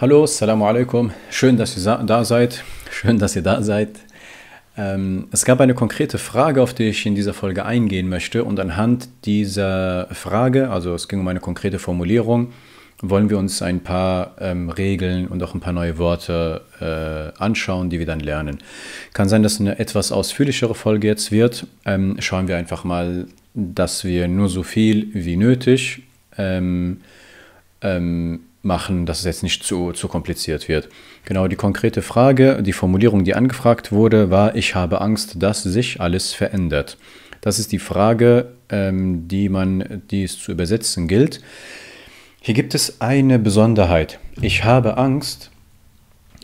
Hallo, Assalamu alaikum. Schön, dass ihr da seid. Schön, dass ihr da seid. Ähm, es gab eine konkrete Frage, auf die ich in dieser Folge eingehen möchte. Und anhand dieser Frage, also es ging um eine konkrete Formulierung, wollen wir uns ein paar ähm, Regeln und auch ein paar neue Worte äh, anschauen, die wir dann lernen. Kann sein, dass eine etwas ausführlichere Folge jetzt wird. Ähm, schauen wir einfach mal, dass wir nur so viel wie nötig ähm, ähm machen, dass es jetzt nicht zu, zu kompliziert wird. Genau, die konkrete Frage, die Formulierung, die angefragt wurde, war, ich habe Angst, dass sich alles verändert. Das ist die Frage, ähm, die, man, die es zu übersetzen gilt. Hier gibt es eine Besonderheit. Ich habe Angst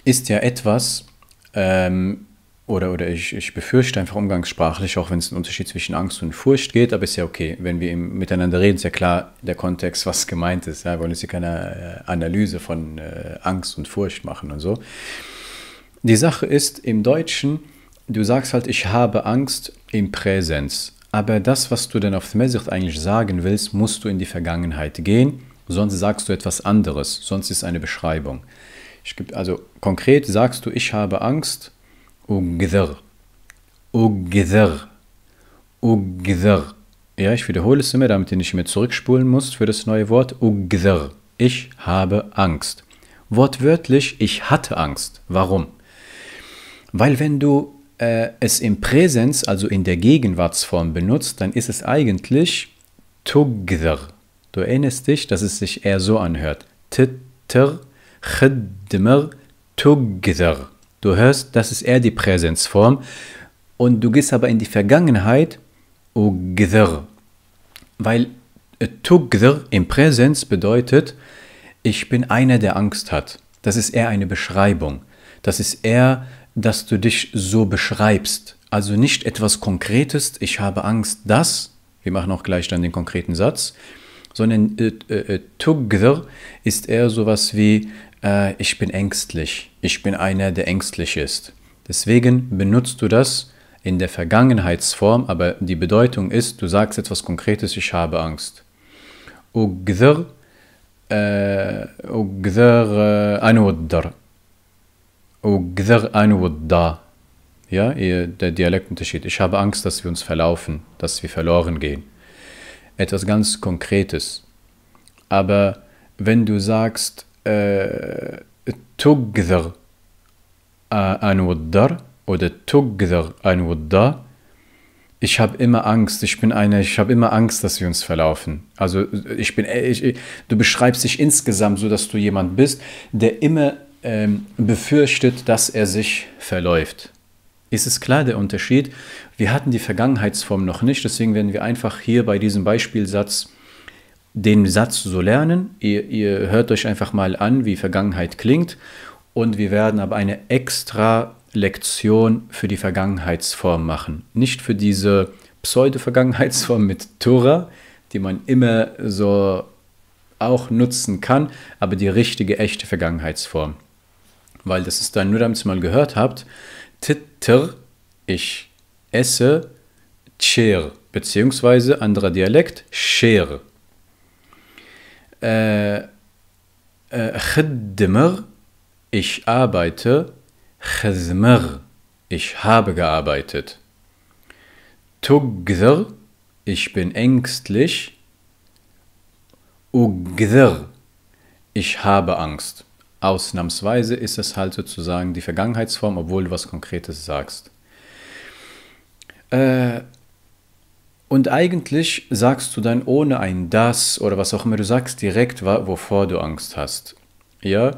ist ja etwas, ähm, oder, oder ich, ich befürchte einfach umgangssprachlich, auch wenn es einen Unterschied zwischen Angst und Furcht geht, aber ist ja okay, wenn wir miteinander reden, ist ja klar der Kontext, was gemeint ist. Ja? Wir wollen jetzt hier keine äh, Analyse von äh, Angst und Furcht machen und so. Die Sache ist, im Deutschen, du sagst halt, ich habe Angst im Präsens. Aber das, was du denn auf Thmesicht eigentlich sagen willst, musst du in die Vergangenheit gehen, sonst sagst du etwas anderes, sonst ist eine Beschreibung. Ich, also konkret sagst du, ich habe Angst Ugdr. Ugdr. Ugdr. Ja, ich wiederhole es immer, damit ihr nicht mehr zurückspulen müsst für das neue Wort. Ugdr. Ich habe Angst. Wortwörtlich, ich hatte Angst. Warum? Weil wenn du äh, es im Präsens, also in der Gegenwartsform benutzt, dann ist es eigentlich tugdr. Du erinnerst dich, dass es sich eher so anhört. Titter, chidmer, tugdr. Du hörst, das ist eher die Präsenzform. Und du gehst aber in die Vergangenheit, ugdr. Weil äh, tugdr im Präsens bedeutet, ich bin einer, der Angst hat. Das ist eher eine Beschreibung. Das ist eher, dass du dich so beschreibst. Also nicht etwas Konkretes, ich habe Angst, dass, wir machen auch gleich dann den konkreten Satz, sondern äh, äh, äh tugdr ist eher sowas wie, äh, ich bin ängstlich, ich bin einer, der ängstlich ist. Deswegen benutzt du das in der Vergangenheitsform, aber die Bedeutung ist, du sagst etwas Konkretes, ich habe Angst. أقدر أقدر أنوضر أقدر أنوضا Ja, der Dialektunterschied. Ich habe Angst, dass wir uns verlaufen, dass wir verloren gehen. Etwas ganz Konkretes. Aber wenn du sagst, äh, تقذر an oder Tugdar an Ich habe immer Angst, ich bin eine. ich habe immer Angst, dass wir uns verlaufen. Also ich bin, ich, du beschreibst dich insgesamt so, dass du jemand bist, der immer ähm, befürchtet, dass er sich verläuft. Ist es klar der Unterschied? Wir hatten die Vergangenheitsform noch nicht, deswegen werden wir einfach hier bei diesem Beispielsatz den Satz so lernen. Ihr, ihr hört euch einfach mal an, wie Vergangenheit klingt. Und wir werden aber eine extra Lektion für die Vergangenheitsform machen. Nicht für diese Pseudo-Vergangenheitsform mit Tora, die man immer so auch nutzen kann, aber die richtige, echte Vergangenheitsform. Weil das ist dann nur, damit ihr mal gehört habt, Titter, ich esse, Cher, beziehungsweise anderer Dialekt, Schere. خدمر, äh, äh, ich arbeite. خزمر, ich habe gearbeitet. Tugzer, ich bin ängstlich. Ugzer, ich habe Angst. Ausnahmsweise ist es halt sozusagen die Vergangenheitsform, obwohl du was Konkretes sagst. Äh, und eigentlich sagst du dann ohne ein das oder was auch immer du sagst direkt, wovor du Angst hast. Ja?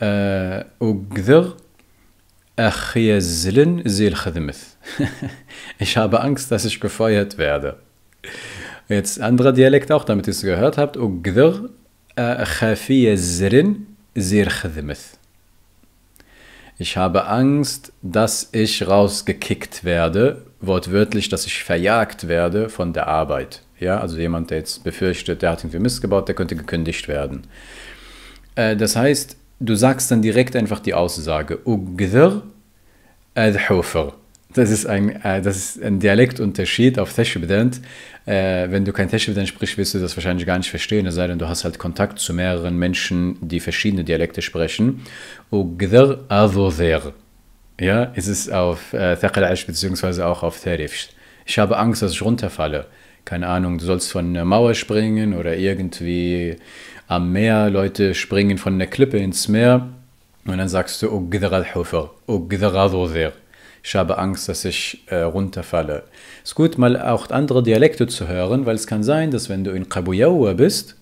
Äh, ich habe Angst, dass ich gefeuert werde. Jetzt anderer Dialekt auch, damit ihr es gehört habt. Äh, ich habe Angst, dass ich rausgekickt werde wortwörtlich, dass ich verjagt werde von der Arbeit. Ja, also jemand, der jetzt befürchtet, der hat irgendwie Mist gebaut, der könnte gekündigt werden. Äh, das heißt, du sagst dann direkt einfach die Aussage, Das ist ein, äh, das ist ein Dialektunterschied auf Teschbedent. Äh, wenn du kein Teschbedent sprichst, wirst du das wahrscheinlich gar nicht verstehen, es sei denn, du hast halt Kontakt zu mehreren Menschen, die verschiedene Dialekte sprechen. Ugdr al ja, ist es auf äh, Thaqalash beziehungsweise auch auf Tarif. Ich habe Angst, dass ich runterfalle. Keine Ahnung, du sollst von einer Mauer springen oder irgendwie am Meer. Leute springen von der Klippe ins Meer und dann sagst du, ich habe Angst, dass ich äh, runterfalle. Es ist gut, mal auch andere Dialekte zu hören, weil es kann sein, dass wenn du in Kabuyawa bist,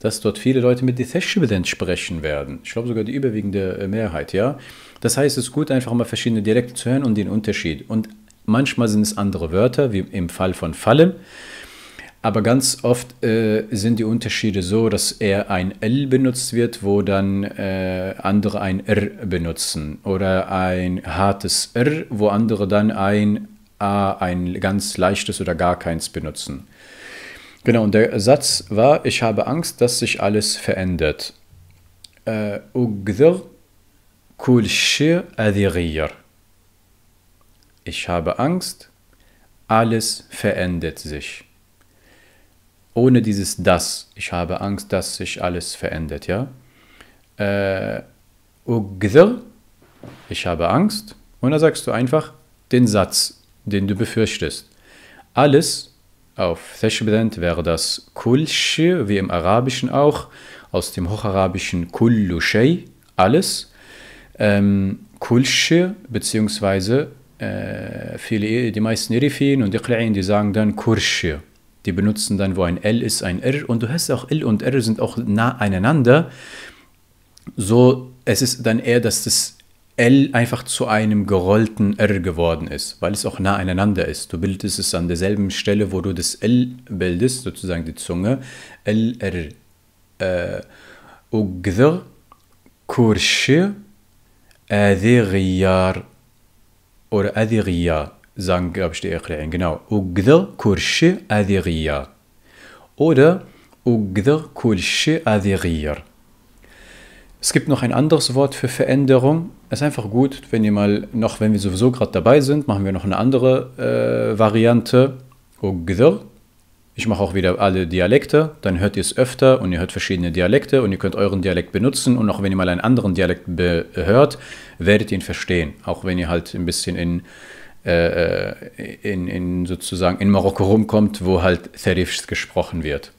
dass dort viele Leute mit Ditheshbeden sprechen werden. Ich glaube sogar die überwiegende äh, Mehrheit, ja. Das heißt, es ist gut, einfach mal verschiedene Dialekte zu hören und den Unterschied. Und manchmal sind es andere Wörter, wie im Fall von Fallen. Aber ganz oft äh, sind die Unterschiede so, dass eher ein L benutzt wird, wo dann äh, andere ein R benutzen. Oder ein hartes R, wo andere dann ein A, ein ganz leichtes oder gar keins benutzen. Genau, und der Satz war, ich habe Angst, dass sich alles verändert. Äh, ich habe Angst, alles verändert sich. Ohne dieses das, ich habe Angst, dass sich alles verändert, ja. Äh, ich habe Angst. Und da sagst du einfach den Satz, den du befürchtest. Alles auf Theschbedent wäre das Kulsche, wie im Arabischen auch, aus dem Hocharabischen Kullu Shay, alles ähm, Kulsche, beziehungsweise äh, viele, die meisten Irifin und Iqla'in, die sagen dann Kursche. Die benutzen dann, wo ein L ist, ein R. Und du hast auch L und R sind auch nah aneinander. So, es ist dann eher, dass das L einfach zu einem gerollten R geworden ist, weil es auch nah aneinander ist. Du bildest es an derselben Stelle, wo du das L bildest, sozusagen die Zunge. L, R. Äh, Kursche. Adi oder Adi sagen, glaube ich, die Erklärung, genau. Ugdr kurshi Adi Oder Ugdr kurshi Adi Es gibt noch ein anderes Wort für Veränderung. Es ist einfach gut, wenn ihr mal noch, wenn wir sowieso gerade dabei sind, machen wir noch eine andere äh, Variante. Ugdr ich mache auch wieder alle Dialekte, dann hört ihr es öfter und ihr hört verschiedene Dialekte und ihr könnt euren Dialekt benutzen und auch wenn ihr mal einen anderen Dialekt äh, hört, werdet ihr ihn verstehen, auch wenn ihr halt ein bisschen in, äh, in, in sozusagen in Marokko rumkommt, wo halt Therifs gesprochen wird.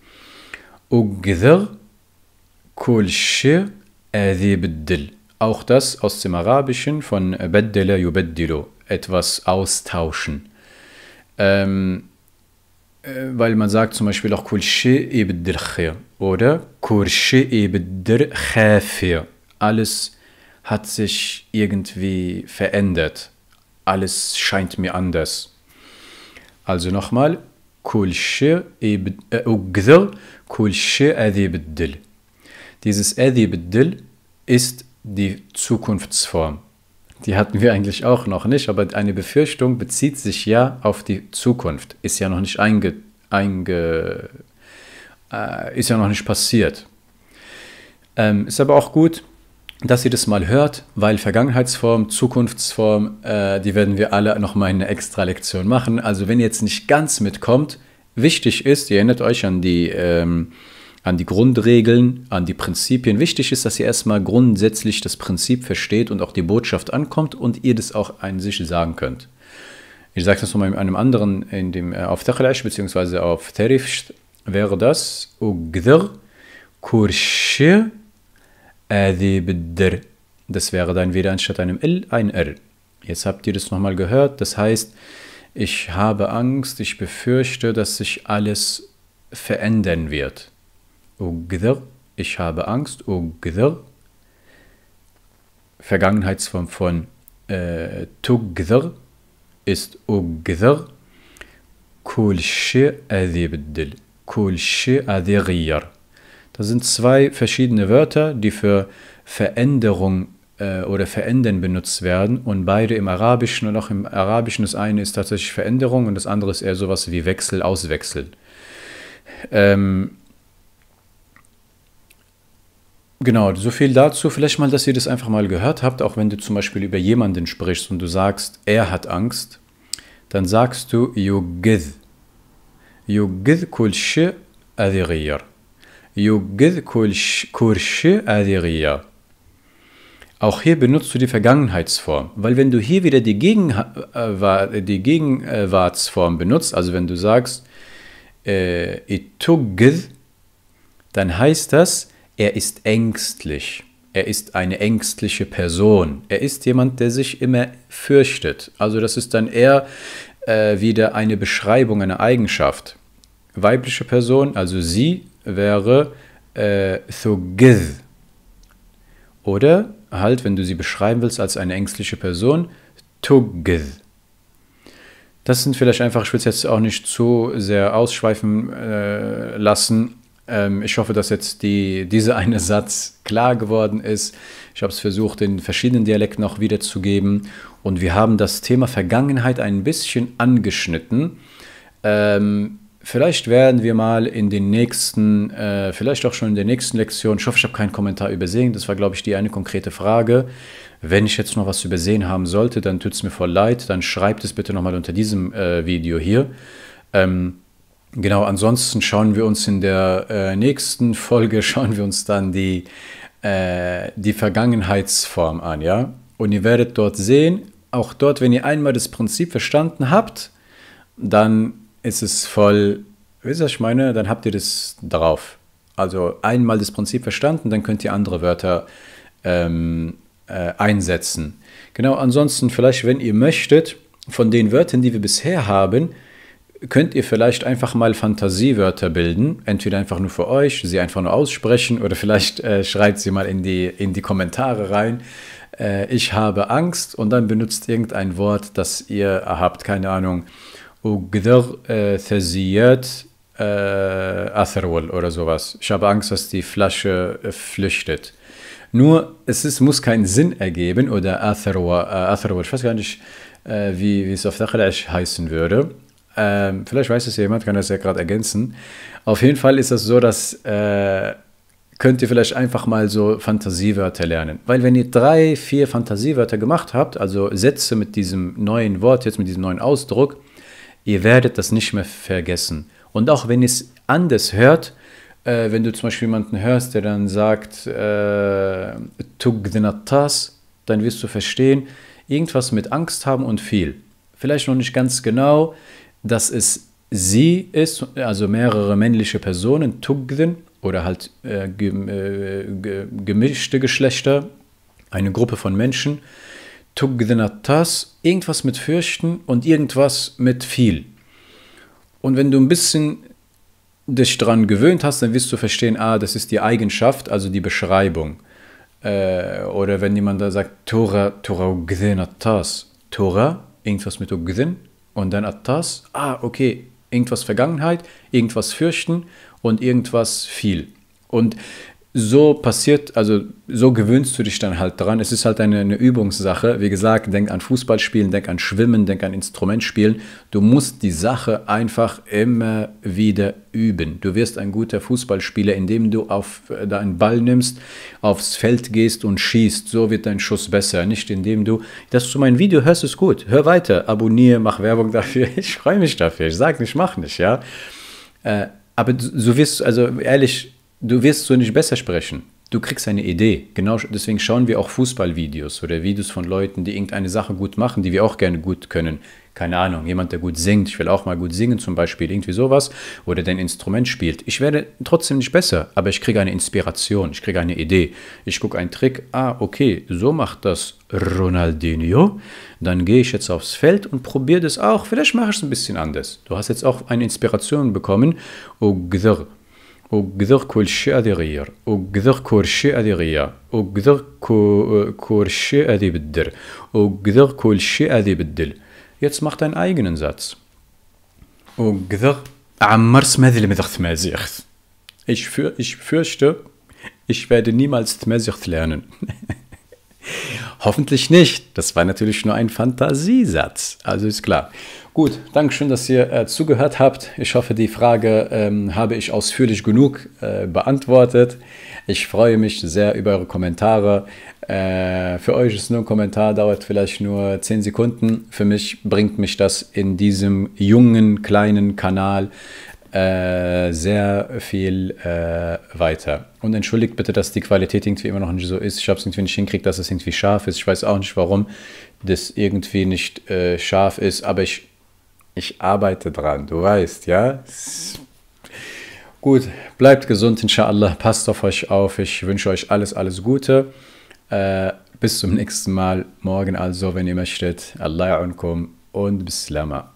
Auch das aus dem Arabischen von Beddela yubeddilu, etwas austauschen. Ähm, äh, weil man sagt zum Beispiel auch Kulshe ebedrche oder Kurshe ebedrchefe. Alles hat sich irgendwie verändert. Alles scheint mir anders. Also nochmal. Kulshe ebedr, äh, oh, Kulshe adibeddil. Dieses adibeddil ist die Zukunftsform die hatten wir eigentlich auch noch nicht, aber eine Befürchtung bezieht sich ja auf die Zukunft, ist ja noch nicht einge, einge äh, ist ja noch nicht passiert. Ähm, ist aber auch gut, dass ihr das mal hört, weil Vergangenheitsform, Zukunftsform, äh, die werden wir alle nochmal in einer extra Lektion machen. Also wenn ihr jetzt nicht ganz mitkommt, wichtig ist, ihr erinnert euch an die ähm, an die Grundregeln, an die Prinzipien. Wichtig ist, dass ihr erstmal grundsätzlich das Prinzip versteht und auch die Botschaft ankommt und ihr das auch an sich sagen könnt. Ich sage das nochmal in einem anderen, in dem, äh, auf Tachalash bzw. auf Terif wäre das Ugdr Kurshi Adibdr. Das wäre dann wieder anstatt einem L ein R. Jetzt habt ihr das nochmal gehört. Das heißt, ich habe Angst, ich befürchte, dass sich alles verändern wird. أقدر ich habe Angst أقدر Vergangenheitsform von äh, تقدر ist أقدر كل adibdil. أذي بدل Das sind zwei verschiedene Wörter, die für Veränderung äh, oder verändern benutzt werden und beide im Arabischen und auch im Arabischen das eine ist tatsächlich Veränderung und das andere ist eher sowas wie Wechsel, Auswechsel. Ähm, Genau, so viel dazu. Vielleicht mal, dass ihr das einfach mal gehört habt, auch wenn du zum Beispiel über jemanden sprichst und du sagst, er hat Angst, dann sagst du يجذ يجذ كل شيء الذي غير يجذ auch hier benutzt du die Vergangenheitsform, weil wenn du hier wieder die, Gegenwa äh, die Gegenwartsform benutzt, also wenn du sagst äh, dann heißt das er ist ängstlich. Er ist eine ängstliche Person. Er ist jemand, der sich immer fürchtet. Also das ist dann eher äh, wieder eine Beschreibung, eine Eigenschaft. Weibliche Person, also sie, wäre äh, thugiz. Oder halt, wenn du sie beschreiben willst als eine ängstliche Person, tugiz. Das sind vielleicht einfach, ich will es jetzt auch nicht zu sehr ausschweifen äh, lassen, ähm, ich hoffe, dass jetzt die, dieser eine Satz klar geworden ist. Ich habe es versucht, in verschiedenen Dialekten auch wiederzugeben. Und wir haben das Thema Vergangenheit ein bisschen angeschnitten. Ähm, vielleicht werden wir mal in den nächsten, äh, vielleicht auch schon in der nächsten Lektion, ich hoffe, ich habe keinen Kommentar übersehen. Das war, glaube ich, die eine konkrete Frage. Wenn ich jetzt noch was übersehen haben sollte, dann tut es mir voll leid. Dann schreibt es bitte nochmal unter diesem äh, Video hier. Ähm, Genau, ansonsten schauen wir uns in der äh, nächsten Folge, schauen wir uns dann die, äh, die Vergangenheitsform an, ja. Und ihr werdet dort sehen, auch dort, wenn ihr einmal das Prinzip verstanden habt, dann ist es voll, wisst ihr, was ich meine, dann habt ihr das drauf. Also einmal das Prinzip verstanden, dann könnt ihr andere Wörter ähm, äh, einsetzen. Genau, ansonsten vielleicht, wenn ihr möchtet, von den Wörtern, die wir bisher haben, könnt ihr vielleicht einfach mal Fantasiewörter bilden, entweder einfach nur für euch, sie einfach nur aussprechen oder vielleicht äh, schreibt sie mal in die, in die Kommentare rein. Äh, ich habe Angst und dann benutzt irgendein Wort, das ihr habt, keine Ahnung. Äh, äh, oder sowas. Ich habe Angst, dass die Flasche flüchtet. Nur, es ist, muss keinen Sinn ergeben oder Atharwa, ich weiß gar nicht, wie, wie es auf Dachalisch heißen würde. Ähm, vielleicht weiß es ja jemand, kann das ja gerade ergänzen. Auf jeden Fall ist das so, dass äh, könnt ihr vielleicht einfach mal so Fantasiewörter lernen. Weil wenn ihr drei, vier Fantasiewörter gemacht habt, also Sätze mit diesem neuen Wort, jetzt mit diesem neuen Ausdruck, ihr werdet das nicht mehr vergessen. Und auch wenn ihr es anders hört, äh, wenn du zum Beispiel jemanden hörst, der dann sagt, äh, Tugdinatas, dann wirst du verstehen, irgendwas mit Angst haben und viel. Vielleicht noch nicht ganz genau, dass es sie ist, also mehrere männliche Personen, Tugdin, oder halt äh, äh gemischte Geschlechter, eine Gruppe von Menschen, Tugdinatas, irgendwas mit fürchten und irgendwas mit viel. Und wenn du ein bisschen dich daran gewöhnt hast, dann wirst du verstehen, ah, das ist die Eigenschaft, also die Beschreibung. Äh, oder wenn jemand da sagt, Tora, Tora Ugdinatas, Tora, irgendwas mit Ugdin, und dann hat das, ah, okay, irgendwas Vergangenheit, irgendwas fürchten und irgendwas viel. Und so passiert, also so gewöhnst du dich dann halt dran. Es ist halt eine, eine, Übungssache. Wie gesagt, denk an Fußballspielen, denk an Schwimmen, denk an Instrumentspielen. Du musst die Sache einfach immer wieder üben. Du wirst ein guter Fußballspieler, indem du auf äh, deinen Ball nimmst, aufs Feld gehst und schießt. So wird dein Schuss besser. Nicht indem du, dass du mein Video hörst, ist gut. Hör weiter, abonniere, mach Werbung dafür. Ich freue mich dafür. Ich sage nicht, mach nicht, ja. Äh, aber so wirst du, also ehrlich, du wirst so nicht besser sprechen. Du kriegst eine Idee. Genau deswegen schauen wir auch Fußballvideos oder Videos von Leuten, die irgendeine Sache gut machen, die wir auch gerne gut können. Keine Ahnung, jemand, der gut singt. Ich will auch mal gut singen zum Beispiel, irgendwie sowas. Oder dein Instrument spielt. Ich werde trotzdem nicht besser, aber ich kriege eine Inspiration, ich kriege eine Idee. Ich gucke einen Trick. Ah, okay, so macht das Ronaldinho. Dann gehe ich jetzt aufs Feld und probiere das auch. Vielleicht mache ich es ein bisschen anders. Du hast jetzt auch eine Inspiration bekommen. Oh, وقدر كل شيء أدي غير وقدر كل شيء أدي غير وقدر كل شيء أدي بدر آية وقدر كل شيء أدي بدل jetzt macht ein eigenen وقدر عمر سمذل مدغ ثمازيخ ايش für, ich fürchte ich werde niemals ثمازيخ lernen Hoffentlich nicht. Das war natürlich nur ein Fantasiesatz. Also ist klar. Gut, Dankeschön, dass ihr äh, zugehört habt. Ich hoffe, die Frage ähm, habe ich ausführlich genug äh, beantwortet. Ich freue mich sehr über eure Kommentare. Äh, für euch ist nur ein Kommentar, dauert vielleicht nur 10 Sekunden. Für mich bringt mich das in diesem jungen, kleinen Kanal äh, sehr viel äh, weiter. Und entschuldigt bitte, dass die Qualität irgendwie immer noch nicht so ist. Ich habe es irgendwie nicht hinkriegt, dass es irgendwie scharf ist. Ich weiß auch nicht, warum das irgendwie nicht äh, scharf ist, aber ich, ich arbeite dran, du weißt, ja? Gut, bleibt gesund, inshallah. Passt auf euch auf. Ich wünsche euch alles, alles Gute. Äh, bis zum nächsten Mal. Morgen also, wenn ihr möchtet. Allah und bis Lama.